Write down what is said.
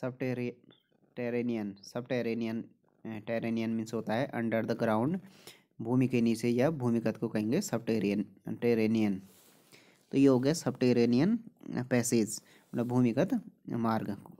subterranean subterranean टेरेनियन means होता है under the ground भूमि के नीचे या भूमिगत को कहेंगे सबटेरियन टेरेनियन तो ये हो गया सबटेरेनियन पैसेज मतलब भूमिगत मार्ग